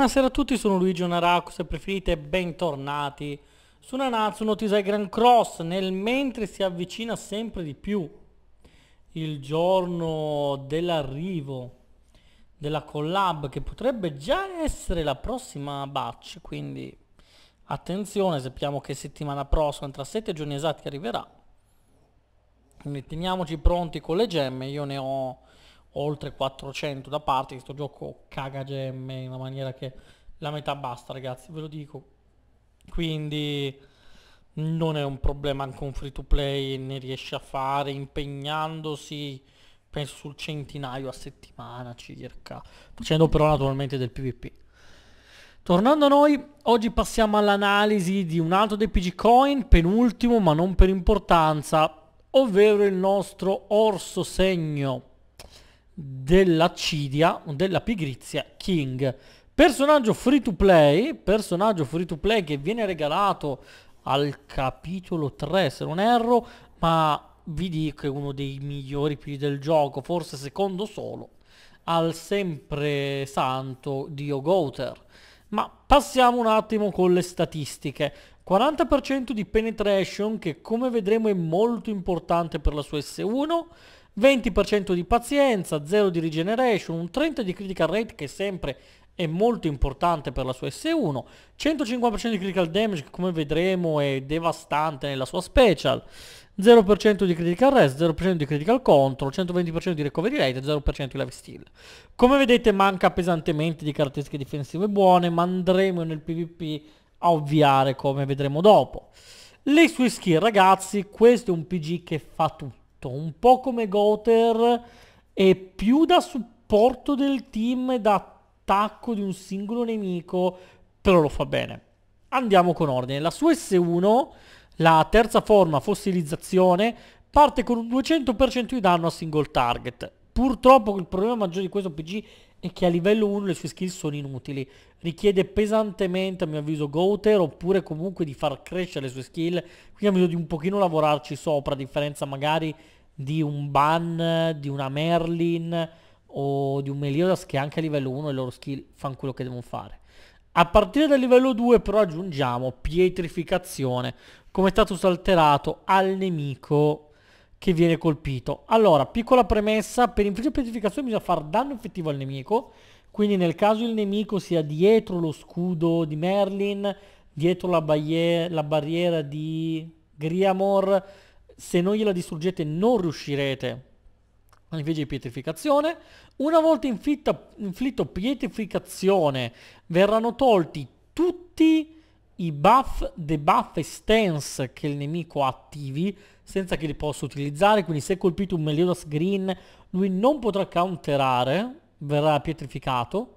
Buonasera a tutti, sono Luigi Onaraku, se preferite bentornati su una no Taisai Grand Cross nel mentre si avvicina sempre di più il giorno dell'arrivo della collab che potrebbe già essere la prossima batch, quindi attenzione, sappiamo che settimana prossima, tra sette giorni esatti arriverà, quindi teniamoci pronti con le gemme, io ne ho oltre 400 da parte, questo gioco caga gemme in una maniera che la metà basta ragazzi, ve lo dico. Quindi non è un problema anche un free to play, ne riesce a fare impegnandosi penso sul centinaio a settimana circa, facendo però naturalmente del PvP. Tornando a noi, oggi passiamo all'analisi di un altro dei pg coin, penultimo ma non per importanza, ovvero il nostro orso segno dell'accidia o della pigrizia King. Personaggio free to play, personaggio free to play che viene regalato al capitolo 3 se non erro, ma vi dico è uno dei migliori più del gioco, forse secondo solo al sempre santo Dio Goater. Ma passiamo un attimo con le statistiche. 40% di penetration che come vedremo è molto importante per la sua S1, 20% di pazienza, 0 di regeneration, un 30 di critical rate che sempre è molto importante per la sua S1, 150% di critical damage che come vedremo è devastante nella sua special, 0% di critical rest, 0% di critical control, 120% di recovery rate e 0% di life steal. Come vedete manca pesantemente di caratteristiche difensive buone, ma andremo nel PvP a ovviare come vedremo dopo. Le sue skill ragazzi, questo è un PG che fa tutto tutto, un po' come Gother e più da supporto del team e da attacco di un singolo nemico, però lo fa bene. Andiamo con ordine. La sua S1, la terza forma fossilizzazione, parte con un 200% di danno a single target. Purtroppo il problema maggiore di questo PG e che a livello 1 le sue skill sono inutili. Richiede pesantemente, a mio avviso, Goater oppure comunque di far crescere le sue skill. Quindi ha bisogno di un pochino lavorarci sopra, a differenza magari di un Ban, di una Merlin o di un Meliodas che anche a livello 1 le loro skill fanno quello che devono fare. A partire dal livello 2 però aggiungiamo pietrificazione come status alterato al nemico che viene colpito. Allora, piccola premessa, per infliggere pietrificazione bisogna fare danno effettivo al nemico, quindi nel caso il nemico sia dietro lo scudo di Merlin, dietro la, la barriera di Griamor, se non gliela distruggete non riuscirete invece di pietrificazione. Una volta inflitta, inflitto pietrificazione verranno tolti tutti i buff, debuff e stance che il nemico attivi senza che li possa utilizzare, quindi se colpito un Meliodas Green lui non potrà counterare, verrà pietrificato,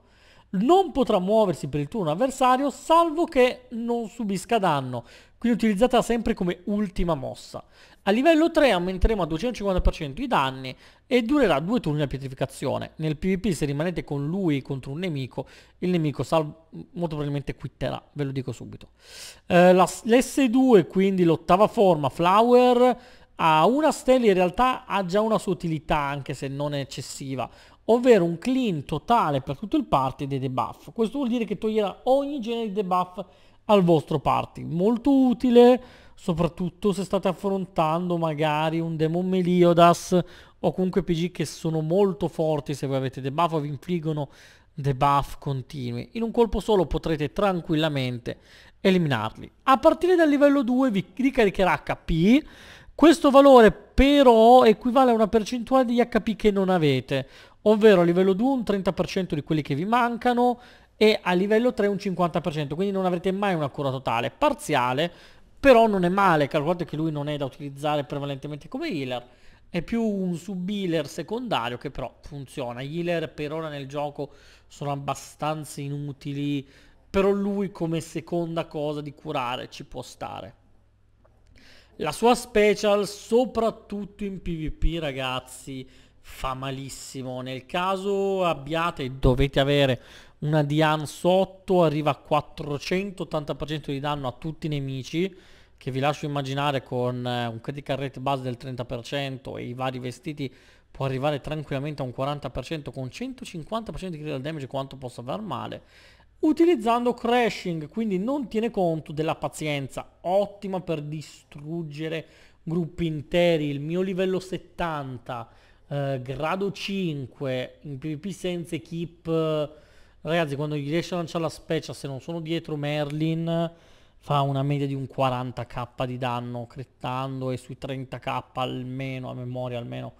non potrà muoversi per il turno avversario salvo che non subisca danno, quindi utilizzata sempre come ultima mossa. A livello 3 aumenteremo a 250% i danni e durerà due turni la pietrificazione. Nel PvP se rimanete con lui contro un nemico, il nemico molto probabilmente quitterà, ve lo dico subito. Eh, L'S2, quindi l'ottava forma, Flower, a una stella in realtà ha già una sua utilità, anche se non è eccessiva ovvero un clean totale per tutto il party dei debuff. Questo vuol dire che toglierà ogni genere di debuff al vostro party. Molto utile, soprattutto se state affrontando magari un Demon Meliodas o comunque PG che sono molto forti se voi avete debuff o vi infliggono debuff continui. In un colpo solo potrete tranquillamente eliminarli. A partire dal livello 2 vi ricaricherà HP, questo valore però equivale a una percentuale di HP che non avete, ovvero a livello 2 un 30% di quelli che vi mancano e a livello 3 un 50%, quindi non avrete mai una cura totale, parziale, però non è male, calcolate che lui non è da utilizzare prevalentemente come healer, è più un sub-healer secondario che però funziona. Gli healer per ora nel gioco sono abbastanza inutili, però lui come seconda cosa di curare ci può stare. La sua special, soprattutto in PvP ragazzi, fa malissimo. Nel caso abbiate, dovete avere una Diane sotto arriva a 480% di danno a tutti i nemici che vi lascio immaginare con eh, un critical rate base del 30% e i vari vestiti può arrivare tranquillamente a un 40% con 150% di critical damage quanto possa far male utilizzando crashing quindi non tiene conto della pazienza ottima per distruggere gruppi interi il mio livello 70 eh, grado 5 in PvP senza equip Ragazzi quando gli riesce a lanciare la special se non sono dietro Merlin fa una media di un 40k di danno crittando e sui 30k almeno a memoria almeno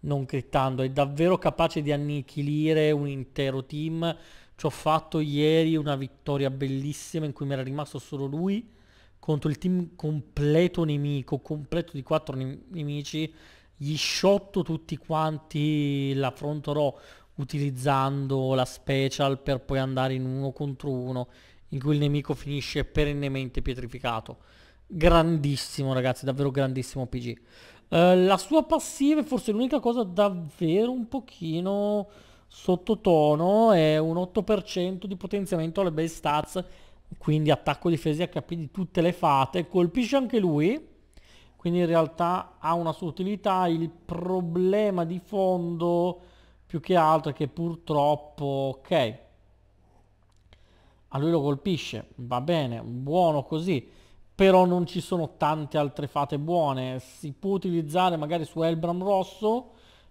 non crittando è davvero capace di annichilire un intero team ci ho fatto ieri una vittoria bellissima in cui mi era rimasto solo lui contro il team completo nemico completo di quattro nemici gli shotto tutti quanti l'affronterò utilizzando la special per poi andare in uno contro uno in cui il nemico finisce perennemente pietrificato. Grandissimo ragazzi, davvero grandissimo PG. Uh, eh, la sua passiva è forse l'unica cosa davvero un pochino sottotono, è un 8% di potenziamento alle base stats, quindi attacco, difesa HP di tutte le fate, colpisce anche lui, quindi in realtà ha una sua utilità, il problema di fondo più che altro è che purtroppo, ok, a lui lo colpisce, va bene, buono così, però non ci sono tante altre fate buone, si può utilizzare magari su Elbram Rosso,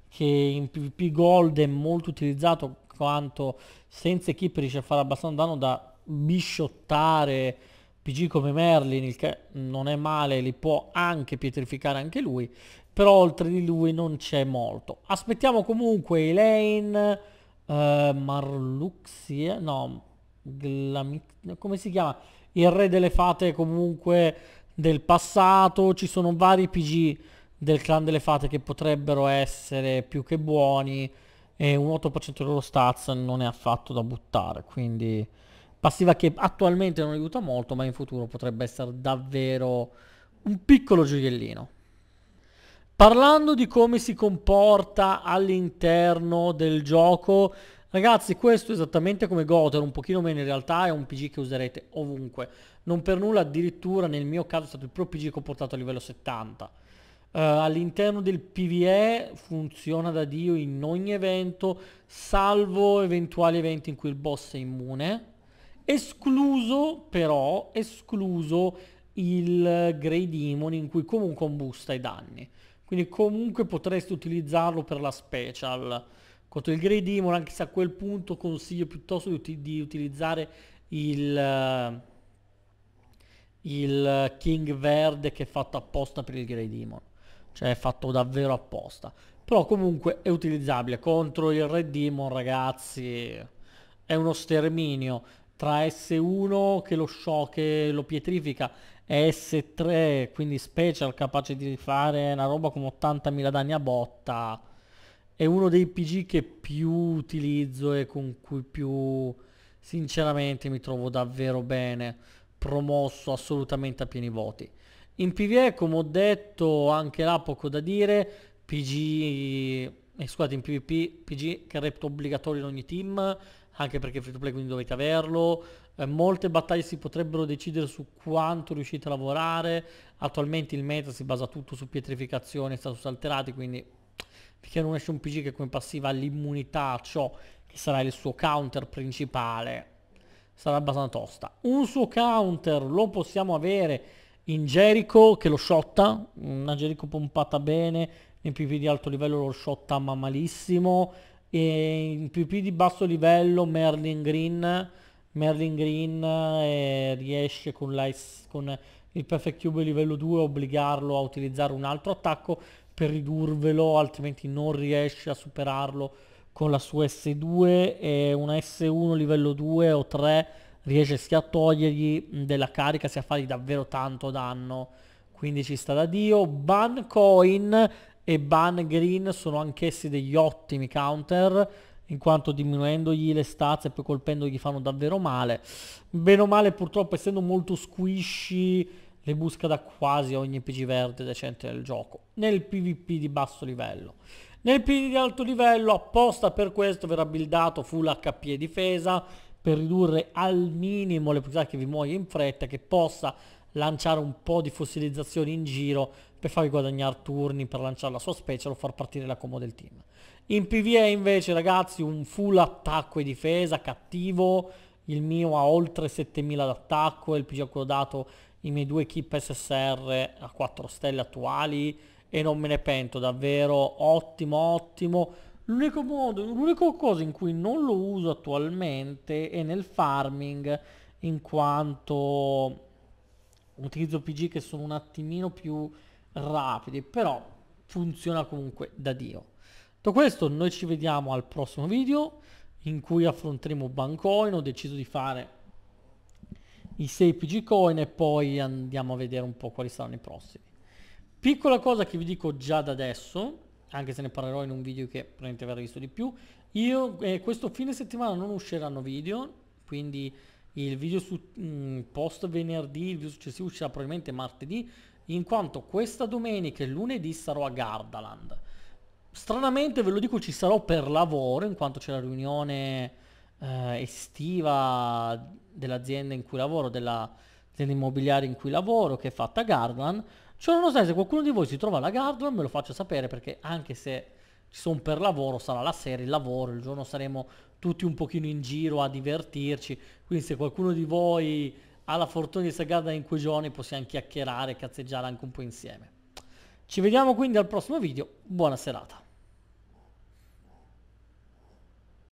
che in PvP Gold è molto utilizzato quanto senza equip riesce a fare abbastanza danno da bisciottare PG come Merlin, il che non è male, li può anche pietrificare anche lui, però oltre di lui non c'è molto. Aspettiamo comunque Elaine, eh, Marluxia, no, Glamic, come si chiama? Il re delle fate comunque del passato, ci sono vari PG del clan delle fate che potrebbero essere più che buoni e un 8% dei loro stats non è affatto da buttare, quindi passiva che attualmente non aiuta molto ma in futuro potrebbe essere davvero un piccolo gioiellino. Parlando di come si comporta all'interno del gioco, ragazzi questo è esattamente come Gotham, un pochino meno in realtà, è un PG che userete ovunque. Non per nulla addirittura nel mio caso è stato il proprio PG che ho portato a livello 70. Uh, eh, all'interno del PvE funziona da Dio in ogni evento, salvo eventuali eventi in cui il boss è immune. Escluso però, escluso il Grey Demon in cui comunque un busta i danni. Quindi comunque potresti utilizzarlo per la special. Contro il Grey Demon, anche se a quel punto consiglio piuttosto di, di utilizzare il, eh, il King Verde che è fatto apposta per il Grey Demon. Cioè è fatto davvero apposta. Però comunque è utilizzabile. Contro il Red Demon, ragazzi, è uno sterminio. Tra S1 che lo shock, che lo pietrifica S3, quindi special capace di fare una roba come 80.000 danni a botta, è uno dei PG che più utilizzo e con cui più sinceramente mi trovo davvero bene, promosso assolutamente a pieni voti. In PvE, come ho detto, anche là poco da dire, PG, eh, scusate, in PvP, PG che repto obbligatorio in ogni team, anche perché free to play quindi dovete averlo, eh, molte battaglie si potrebbero decidere su quanto riuscite a lavorare, attualmente il meta si basa tutto su pietrificazione e status alterati, quindi finché non esce un PG che come passiva ha l'immunità a ciò che sarà il suo counter principale, sarà abbastanza tosta. Un suo counter lo possiamo avere in Jericho che lo shotta, una Jericho pompata bene, in PV di alto livello lo shotta ma malissimo, e in PvP di basso livello Merlin Green Merlin Green eh, riesce con, con il Perfect Cube livello 2 a obbligarlo a utilizzare un altro attacco per ridurvelo altrimenti non riesce a superarlo con la sua S2 e una S1 livello 2 o 3 riesce sia a togliergli della carica sia a fargli davvero tanto danno quindi ci sta da Dio Bancoin e Ban Green sono anch'essi degli ottimi counter in quanto diminuendogli le stats e poi colpendogli fanno davvero male. Bene o male purtroppo essendo molto squishy le busca da quasi ogni PG verde decente del gioco, nel PvP di basso livello. Nel PvP di alto livello apposta per questo verrà buildato full HP e difesa per ridurre al minimo le possibilità che vi muoia in fretta, che possa lanciare un po' di fossilizzazione in giro per farvi guadagnare turni, per lanciare la sua special o far partire la combo del team. In PvE invece ragazzi un full attacco e difesa cattivo, il mio ha oltre 7000 d'attacco, il PG ho dato i miei due keep SSR a 4 stelle attuali e non me ne pento, davvero ottimo, ottimo. L'unico modo, l'unica cosa in cui non lo uso attualmente è nel farming in quanto utilizzo PG che sono un attimino più rapidi, però funziona comunque da Dio. Detto questo, noi ci vediamo al prossimo video in cui affronteremo Bancoin, ho deciso di fare i 6 PG coin e poi andiamo a vedere un po' quali saranno i prossimi. Piccola cosa che vi dico già da adesso, anche se ne parlerò in un video che probabilmente verrà visto di più, io eh, questo fine settimana non usciranno video, quindi il video su, mh, mm, post venerdì, il video successivo uscirà probabilmente martedì, in quanto questa domenica e lunedì sarò a Gardaland. Stranamente ve lo dico ci sarò per lavoro, in quanto c'è la riunione eh, estiva dell'azienda in cui lavoro, dell'azienda immobiliare in cui lavoro, che è fatta a Gardaland. Ciò cioè, nonostante se qualcuno di voi si trova alla Gardaland me lo faccia sapere perché anche se ci sono per lavoro, sarà la sera, il lavoro, il giorno saremo tutti un pochino in giro a divertirci, quindi se qualcuno di voi ha la fortuna di Sagada in quei giorni possiamo chiacchierare, cazzeggiare anche un po' insieme. Ci vediamo quindi al prossimo video, buona serata.